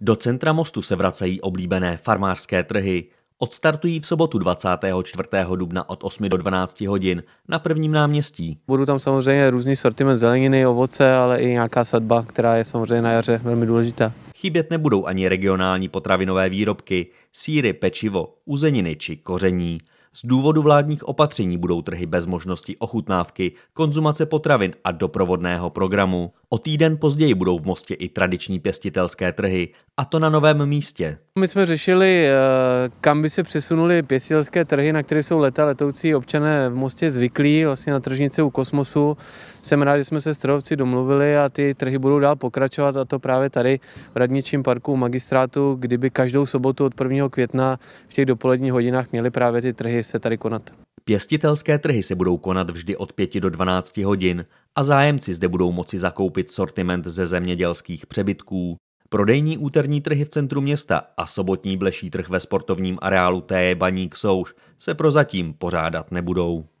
Do centra mostu se vracejí oblíbené farmářské trhy. Odstartují v sobotu 24. dubna od 8 do 12 hodin na prvním náměstí. Budou tam samozřejmě různý sortiment zeleniny, ovoce, ale i nějaká sadba, která je samozřejmě na jaře velmi důležitá. Chybět nebudou ani regionální potravinové výrobky, síry, pečivo, uzeniny či koření. Z důvodu vládních opatření budou trhy bez možnosti ochutnávky, konzumace potravin a doprovodného programu. O týden později budou v Mostě i tradiční pěstitelské trhy, a to na novém místě. My jsme řešili, eh, kam by se přesunuli pěstitelské trhy, na které jsou leta letoucí občané v Mostě zvyklí, vlastně na tržnici u Kosmosu. Jsem rád, že jsme se s trhovci domluvili a ty trhy budou dál pokračovat a to právě tady v radničním parku u magistrátu, kdyby každou sobotu od 1. května v těch dopoledních hodinách měli právě ty trhy se tady konat? Pěstitelské trhy se budou konat vždy od 5 do 12 hodin a zájemci zde budou moci zakoupit sortiment ze zemědělských přebytků. Prodejní úterní trhy v centru města a sobotní bleší trh ve sportovním areálu T. Baník Souš se prozatím pořádat nebudou.